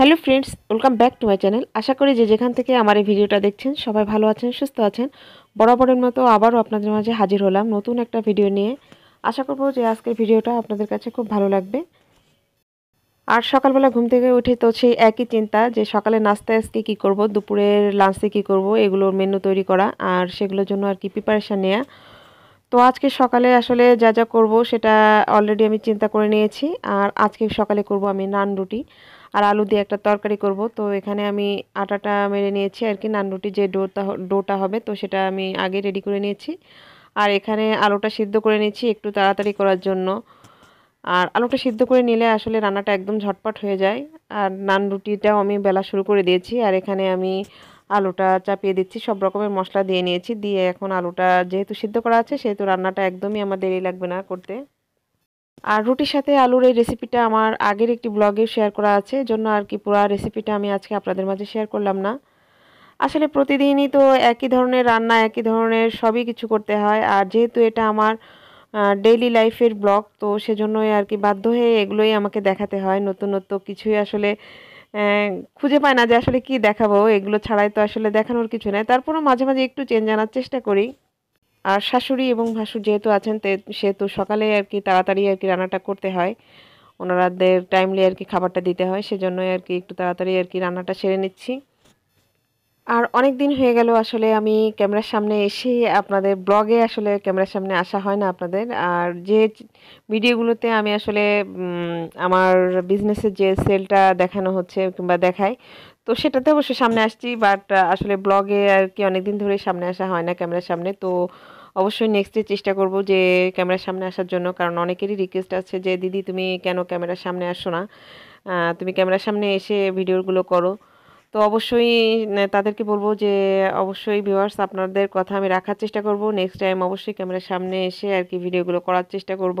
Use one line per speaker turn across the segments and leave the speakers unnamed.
hello friends welcome back to my channel আশা করি যে যেখান থেকে আমার এই ভিডিওটা দেখছেন সবাই ভালো আছেন সুস্থ আছেন বরাবরের মতো আবারও আপনাদের মাঝে হাজির হলাম নতুন একটা ভিডিও নিয়ে আশা করব যে আজকের ভিডিওটা আপনাদের কাছে খুব ভালো লাগবে আর সকালবেলা ঘুম থেকে উঠে তো সেই একই চিন্তা যে সকালে নাস্তা আজকে কী করব দুপুরের লাঞ্চে কী করব এগুলোর মেনু তৈরি করা আর সেগুলোর জন্য আর কি প্রিপারেশান নেওয়া তো আজকে সকালে আসলে যা যা করবো সেটা অলরেডি আমি চিন্তা করে নিয়েছি আর আজকে সকালে করব আমি নান রুটি আর আলু দিয়ে একটা তরকারি করব তো এখানে আমি আটাটা মেরে নিয়েছি আর কি নানরুটি যে ডোটা ডোটা হবে তো সেটা আমি আগে রেডি করে নিয়েছি আর এখানে আলুটা সিদ্ধ করে নিয়েছি একটু তাড়াতাড়ি করার জন্য আর আলুটা সিদ্ধ করে নিলে আসলে রান্নাটা একদম ঝটপট হয়ে যায় আর নান রুটিটাও আমি বেলা শুরু করে দিয়েছি আর এখানে আমি আলুটা চাপিয়ে দিচ্ছি সব রকমের মশলা দিয়ে নিয়েছি দিয়ে এখন আলুটা যেহেতু সিদ্ধ করা আছে সেহেতু রান্নাটা একদমই আমার দেরি লাগবে না করতে আর রুটির সাথে আলুর এই রেসিপিটা আমার আগের একটি ব্লগে শেয়ার করা আছে জন্য আর কি পুরো রেসিপিটা আমি আজকে আপনাদের মাঝে শেয়ার করলাম না আসলে প্রতিদিনই তো একই ধরনের রান্না একই ধরনের সবই কিছু করতে হয় আর যেহেতু এটা আমার ডেইলি লাইফের ব্লগ তো সেজন্যই আর কি বাধ্য হয়ে এগুলোই আমাকে দেখাতে হয় নতুনত্ব কিছুই আসলে খুঁজে পায় না যে আসলে কি দেখাবো এগুলো ছাড়াই তো আসলে দেখানোর কিছু নেই তারপরও মাঝে মাঝে একটু চেঞ্জ আনার চেষ্টা করি আর শাশুড়ি এবং ভাসুর যেহেতু আছেন সেহেতু সকালে আর কি তাড়াতাড়ি আর কি রান্নাটা করতে হয় ওনারাদের টাইমলি আর কি খাবারটা দিতে হয় সেজন্যই আর কি একটু তাড়াতাড়ি আর কি রান্নাটা সেরে নিচ্ছি আর অনেক দিন হয়ে গেল আসলে আমি ক্যামেরার সামনে এসে আপনাদের ব্লগে আসলে ক্যামেরার সামনে আসা হয় না আপনাদের আর যে ভিডিওগুলোতে আমি আসলে আমার বিজনেসের যে সেলটা দেখানো হচ্ছে কিংবা দেখায় তো সেটাতে অবশ্য সামনে আসছি বাট আসলে ব্লগে আর কি অনেক দিন ধরে সামনে আসা হয় না ক্যামেরার সামনে তো অবশ্যই নেক্সটে চেষ্টা করব যে ক্যামেরার সামনে আসার জন্য কারণ অনেকেরই রিকোয়েস্ট আছে যে দিদি তুমি কেন ক্যামেরার সামনে আসো না তুমি ক্যামেরার সামনে এসে ভিডিওগুলো করো তো অবশ্যই তাদেরকে বলবো যে অবশ্যই ভিউয়ার্স আপনাদের কথা আমি রাখার চেষ্টা করব নেক্সট টাইম অবশ্যই ক্যামেরার সামনে এসে আর কি ভিডিওগুলো করার চেষ্টা করব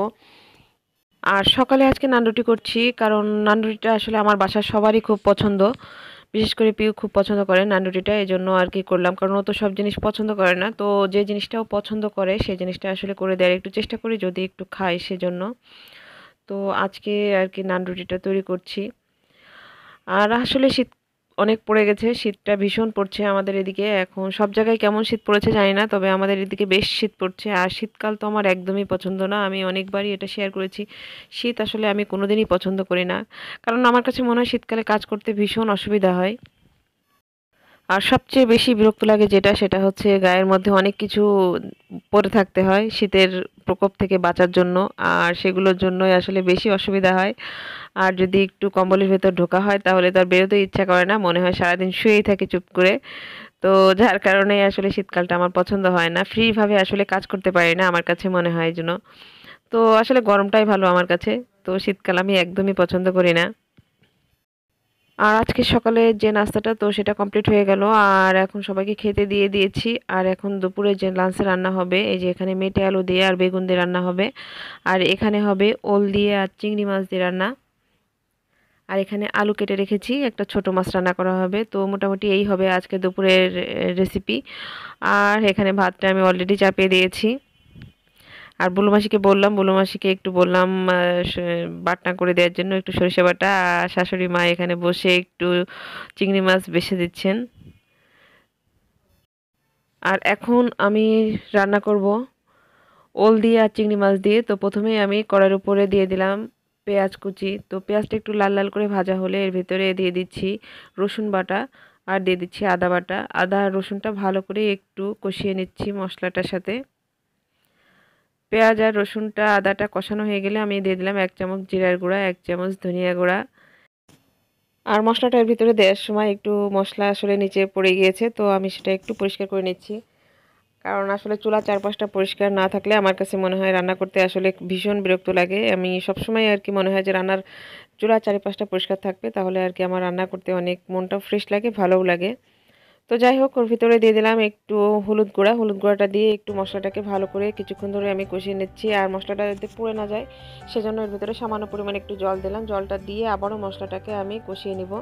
আর সকালে আজকে নান্ডুটি করছি কারণ নান্ডুটিটা আসলে আমার বাসার সবারই খুব পছন্দ বিশেষ করে পিউ খুব পছন্দ করে নানরুটিটা এই জন্য আর কি করলাম কারণ ও তো সব জিনিস পছন্দ করে না তো যে জিনিসটাও পছন্দ করে সেই জিনিসটা আসলে করে দেওয়ার একটু চেষ্টা করি যদি একটু খায় সেজন্য তো আজকে আর কি নানরুটিটা তৈরি করছি আর আসলে শীত অনেক পড়ে গেছে শীতটা ভীষণ পড়ছে আমাদের এদিকে এখন সব জায়গায় কেমন শীত পড়েছে জানি না তবে আমাদের এদিকে বেশ শীত পড়ছে আর শীতকাল তো আমার একদমই পছন্দ না আমি অনেকবারই এটা শেয়ার করেছি শীত আসলে আমি কোনোদিনই পছন্দ করি না কারণ আমার কাছে মনে হয় শীতকালে কাজ করতে ভীষণ অসুবিধা হয় আর সবচেয়ে বেশি বিরক্ত লাগে যেটা সেটা হচ্ছে গায়ের মধ্যে অনেক কিছু পরে থাকতে হয় শীতের প্রকোপ থেকে বাঁচার জন্য আর সেগুলোর জন্যই আসলে বেশি অসুবিধা হয় আর যদি একটু কম্বলের ভেতর ঢোকা হয় তাহলে তার বেরোতে ইচ্ছা করে না মনে হয় সারাদিন শুয়েই থাকে চুপ করে তো যার কারণে আসলে শীতকালটা আমার পছন্দ হয় না ফ্রিভাবে আসলে কাজ করতে পারি না আমার কাছে মনে হয় যেন তো আসলে গরমটাই ভালো আমার কাছে তো শীতকাল আমি একদমই পছন্দ করি না আর আজকে সকালে যে নাস্তাটা তো সেটা কমপ্লিট হয়ে গেল আর এখন সবাইকে খেতে দিয়ে দিয়েছি আর এখন দুপুরে যে লাঞ্চে রান্না হবে এই যে এখানে মেটে আলু দিয়ে আর বেগুন দিয়ে রান্না হবে আর এখানে হবে ওল দিয়ে আর চিংড়ি মাছ দিয়ে রান্না আর এখানে আলু কেটে রেখেছি একটা ছোট মাছ রান্না করা হবে তো মোটামুটি এই হবে আজকে দুপুরের রেসিপি আর এখানে ভাতটা আমি অলরেডি চাপিয়ে দিয়েছি আর বুলু মাসিকে বললাম বুলু মাসিকে একটু বললাম বাটনা করে দেওয়ার জন্য একটু সরিষা বাটা আর শাশুড়ি মা এখানে বসে একটু চিংড়ি মাছ বেছে দিচ্ছেন আর এখন আমি রান্না করব ওল দিয়ে আর চিংড়ি মাছ দিয়ে তো প্রথমেই আমি কড়ার উপরে দিয়ে দিলাম পেঁয়াজ কুচি তো পেঁয়াজটা একটু লাল লাল করে ভাজা হলে এর ভিতরে দিয়ে দিচ্ছি রসুন বাটা আর দিয়ে দিচ্ছি আদা বাটা আদা আর রসুনটা ভালো করে একটু কষিয়ে নিচ্ছি মশলাটার সাথে পেঁয়াজ আর রসুনটা আদাটা কষানো হয়ে গেলে আমি দিয়ে দিলাম এক চামচ জিরার গুঁড়া এক চামচ ধনিয়া গুঁড়া আর মশলাটার ভিতরে দেওয়ার সময় একটু মশলা আসলে নিচে পড়ে গিয়েছে তো আমি সেটা একটু পরিষ্কার করে নিচ্ছি কারণ আসলে চুলা চারপাশটা পরিষ্কার না থাকলে আমার কাছে মনে হয় রান্না করতে আসলে ভীষণ বিরক্ত লাগে আমি সবসময় আর কি মনে হয় যে রান্নার চুলা চারিপাশটা পরিষ্কার থাকবে তাহলে আর কি আমার রান্না করতে অনেক মনটা ফ্রেশ লাগে ভালোও লাগে তো যাই হোক ওর ভিতরে দিয়ে দিলাম একটু হলুদ গুঁড়া হলুদ গুঁড়াটা দিয়ে একটু মশলাটাকে ভালো করে কিছুক্ষণ ধরে আমি কষিয়ে নিচ্ছি আর মশলাটা যাতে পুড়ে না যায় সেজন্য এর ভিতরে সামান্য পরিমাণে একটু জল দিলাম জলটা দিয়ে আবারও মশলাটাকে আমি কষিয়ে নিব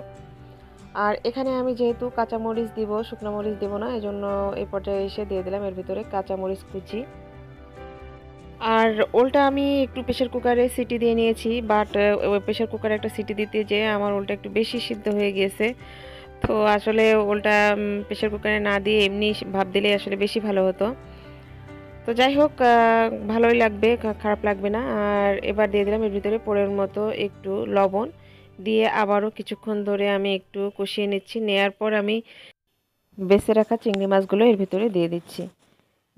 আর এখানে আমি যেহেতু কাঁচামরিচ দিব শুকনো মরিচ দিব না এজন্য এই পর্যায়ে এসে দিয়ে দিলাম এর ভিতরে কাঁচামরিচ কুচি আর ওলটা আমি একটু প্রেশার কুকারে সিটি দিয়ে নিয়েছি বাট প্রেশার কুকারে একটা সিটি দিতে যেয়ে আমার ওলটা একটু বেশি সিদ্ধ হয়ে গিয়েছে তো আসলে ওলটা প্রেশার কুকারে না দিয়ে এমনি ভাব দিলে আসলে বেশি ভালো হতো তো যাই হোক ভালোই লাগবে খারাপ লাগবে না আর এবার দিয়ে দিলাম এর ভিতরে পরের মতো একটু লবণ দিয়ে আবারও কিছুক্ষণ ধরে আমি একটু কষিয়ে নিচ্ছি নেয়ার পর আমি বেছে রাখা চিংড়ি মাছগুলো এর ভিতরে দিয়ে দিচ্ছি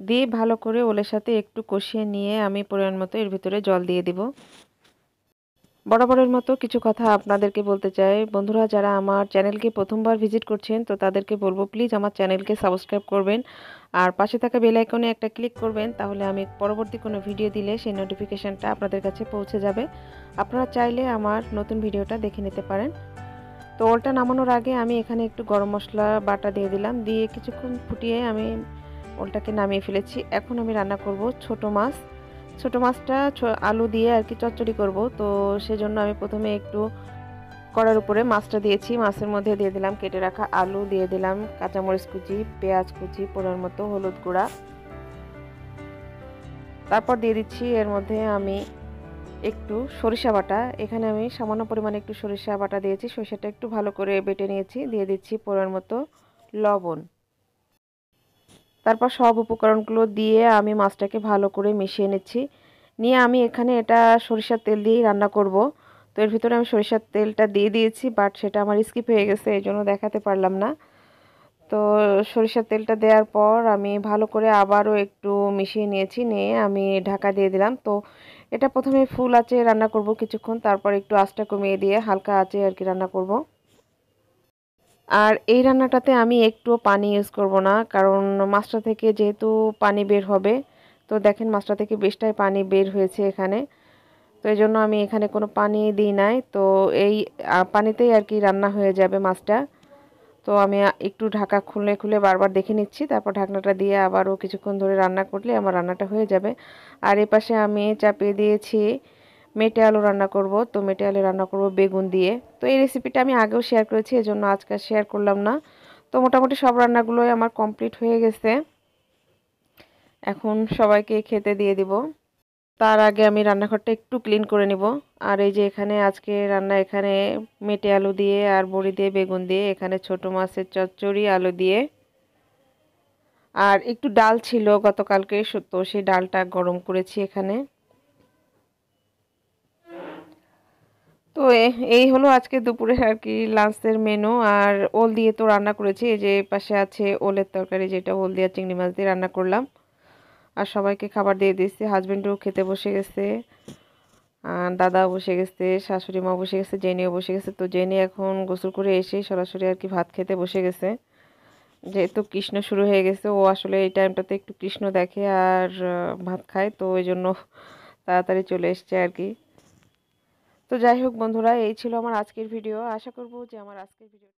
দিয়ে ভালো করে ওলের সাথে একটু কষিয়ে নিয়ে আমি পরিমাণ মতো এর ভিতরে জল দিয়ে দিব বরাবরের মতো কিছু কথা আপনাদেরকে বলতে চাই বন্ধুরা যারা আমার চ্যানেলকে প্রথমবার ভিজিট করছেন তো তাদেরকে বলবো প্লিজ আমার চ্যানেলকে সাবস্ক্রাইব করবেন আর পাশে থাকা বেলাইকনে একটা ক্লিক করবেন তাহলে আমি পরবর্তী কোনো ভিডিও দিলে সেই নোটিফিকেশানটা আপনাদের কাছে পৌঁছে যাবে আপনারা চাইলে আমার নতুন ভিডিওটা দেখে নিতে পারেন তো ওলটা নামানোর আগে আমি এখানে একটু গরম মশলা বাটা দিয়ে দিলাম দিয়ে কিছুক্ষণ ফুটিয়ে আমি ওলটাকে নামিয়ে ফেলেছি এখন আমি রান্না করব ছোট মাছ ছোট মাছটা আলু দিয়ে আর কি চচ্চড়ি করব তো সেজন্য আমি প্রথমে একটু করার উপরে মাছটা দিয়েছি মাছের মধ্যে দিয়ে দিলাম কেটে রাখা আলু দিয়ে দিলাম কাঁচামরিচ কুচি পেঁয়াজ কুচি পোড়ার মতো হলুদ গুঁড়া তারপর দিয়ে দিচ্ছি এর মধ্যে আমি একটু সরিষা বাটা এখানে আমি সামান্য পরিমাণে একটু সরিষা বাটা দিয়েছি সরিষাটা একটু ভালো করে বেটে নিয়েছি দিয়ে দিচ্ছি পোড়ার মতো লবণ তারপর সব উপকরণগুলো দিয়ে আমি মাছটাকে ভালো করে মিশিয়ে নিচ্ছি নিয়ে আমি এখানে এটা সরিষার তেল দিয়েই রান্না করব তো এর ভিতরে আমি সরিষার তেলটা দিয়ে দিয়েছি বাট সেটা আমার স্কিপ হয়ে গেছে এই জন্য দেখাতে পারলাম না তো সরিষার তেলটা দেওয়ার পর আমি ভালো করে আবারও একটু মিশিয়ে নিয়েছি নিয়ে আমি ঢাকা দিয়ে দিলাম তো এটা প্রথমে ফুল আঁচে রান্না করব কিছুক্ষণ তারপর একটু আঁচটা কমিয়ে দিয়ে হালকা আঁচে আর কি রান্না করব আর এই রান্নাটাতে আমি একটু পানি ইউজ করব না কারণ মাছটা থেকে যেহেতু পানি বের হবে তো দেখেন মাছটা থেকে বেশটাই পানি বের হয়েছে এখানে তো এই জন্য আমি এখানে কোনো পানি দিই নাই তো এই পানিতেই আর কি রান্না হয়ে যাবে মাছটা তো আমি একটু ঢাকা খুলে খুলে বারবার দেখে নিচ্ছি তারপর ঢাকনাটা দিয়ে আবারও কিছুক্ষণ ধরে রান্না করলে আমার রান্নাটা হয়ে যাবে আর এ পাশে আমি চাপিয়ে দিয়েছি মেটে আলু রান্না করব তো মেটে আলু রান্না করব বেগুন দিয়ে তো এই রেসিপিটা আমি আগেও শেয়ার করেছি এজন্য আজকে শেয়ার করলাম না তো মোটামুটি সব রান্নাগুলোই আমার কমপ্লিট হয়ে গেছে এখন সবাইকে খেতে দিয়ে দিব তার আগে আমি রান্নাঘরটা একটু ক্লিন করে নিব আর এই যে এখানে আজকে রান্না এখানে মেটে আলু দিয়ে আর বড়ি দিয়ে বেগুন দিয়ে এখানে ছোট মাছের চচ্চড়ি আলু দিয়ে আর একটু ডাল ছিল গতকালকে তো সেই ডালটা গরম করেছি এখানে তো এই হলো আজকে দুপুরে আর কি লাঞ্চের মেনু আর ওল দিয়ে তো রান্না করেছি এই যে পাশে আছে ওলের তরকারি যেটা ওল দিয়ে চিংড়ি মাছ দিয়ে রান্না করলাম আর সবাইকে খাবার দিয়ে দিয়েছি হাজব্যান্ডও খেতে বসে গেছে আর দাদা বসে গেছে শাশুড়ি মা বসে গেছে জেনিও বসে গেছে তো জেনি এখন গোসল করে এসে সরাসরি আর কি ভাত খেতে বসে গেছে যেহেতু কৃষ্ণ শুরু হয়ে গেছে ও আসলে এই টাইমটাতে একটু কৃষ্ণ দেখে আর ভাত খায় তো ওই জন্য তাড়াতাড়ি চলে এসছে আর কি তো যাই হোক বন্ধুরা এই ছিল আমার আজকের ভিডিও আশা করব যে আমার আজকের ভিডিও